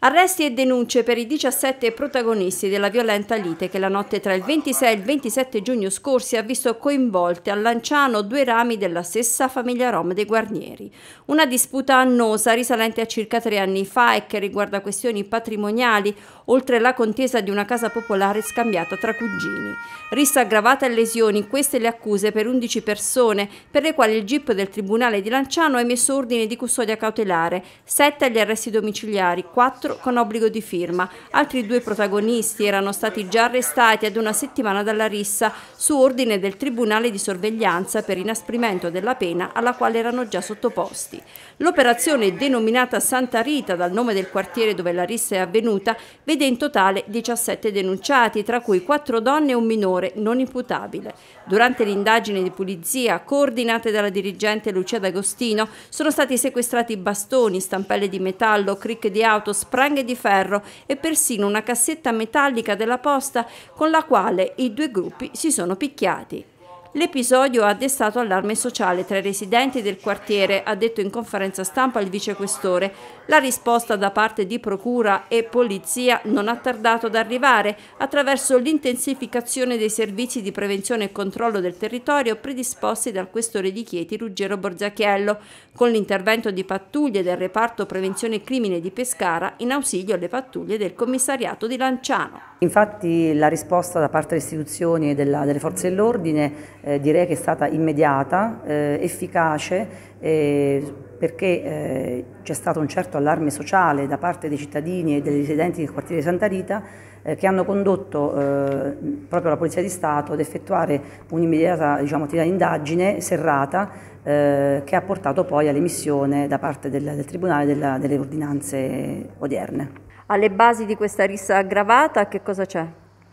Arresti e denunce per i 17 protagonisti della violenta lite che la notte tra il 26 e il 27 giugno scorsi ha visto coinvolte a Lanciano due rami della stessa famiglia rom dei Guarnieri. Una disputa annosa risalente a circa tre anni fa e che riguarda questioni patrimoniali, oltre la contesa di una casa popolare scambiata tra cugini. Rissa aggravata e lesioni, queste le accuse per 11 persone, per le quali il GIP del Tribunale di Lanciano ha emesso ordine di custodia cautelare, 7 agli arresti domiciliari, 4 sequestro con obbligo di firma. Altri due protagonisti erano stati già arrestati ad una settimana dalla rissa su ordine del Tribunale di Sorveglianza per inasprimento della pena alla quale erano già sottoposti. L'operazione denominata Santa Rita dal nome del quartiere dove la rissa è avvenuta vede in totale 17 denunciati, tra cui 4 donne e un minore non imputabile. Durante l'indagine di pulizia coordinate dalla dirigente Lucia D'Agostino sono stati sequestrati bastoni, stampelle di metallo, cric di auto, spray spranghe di ferro e persino una cassetta metallica della posta con la quale i due gruppi si sono picchiati. L'episodio ha destato allarme sociale tra i residenti del quartiere, ha detto in conferenza stampa il vicequestore. La risposta da parte di procura e polizia non ha tardato ad arrivare attraverso l'intensificazione dei servizi di prevenzione e controllo del territorio predisposti dal questore di Chieti Ruggero Borzacchiello, con l'intervento di pattuglie del reparto prevenzione e crimine di Pescara in ausilio alle pattuglie del commissariato di Lanciano. Infatti la risposta da parte delle istituzioni e della, delle forze dell'ordine eh, direi che è stata immediata, eh, efficace, eh, perché eh, c'è stato un certo allarme sociale da parte dei cittadini e dei residenti del quartiere Santa Rita eh, che hanno condotto eh, proprio la Polizia di Stato ad effettuare un'immediata diciamo, attività di indagine serrata che ha portato poi all'emissione da parte del, del Tribunale della, delle ordinanze odierne. Alle basi di questa rissa aggravata che cosa c'è?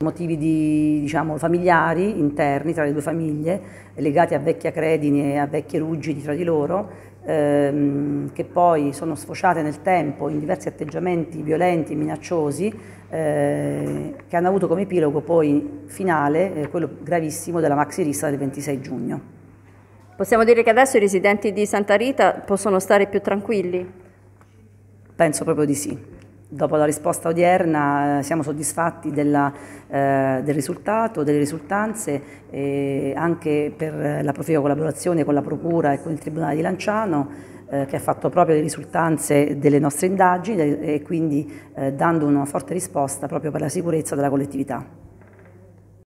motivi di, diciamo, familiari interni tra le due famiglie, legati a vecchie credine e a vecchie ruggini tra di loro, ehm, che poi sono sfociate nel tempo in diversi atteggiamenti violenti e minacciosi, eh, che hanno avuto come epilogo poi finale eh, quello gravissimo della maxi rissa del 26 giugno. Possiamo dire che adesso i residenti di Santa Rita possono stare più tranquilli? Penso proprio di sì. Dopo la risposta odierna eh, siamo soddisfatti della, eh, del risultato, delle risultanze, e anche per la proficua collaborazione con la Procura e con il Tribunale di Lanciano eh, che ha fatto proprio le risultanze delle nostre indagini e quindi eh, dando una forte risposta proprio per la sicurezza della collettività.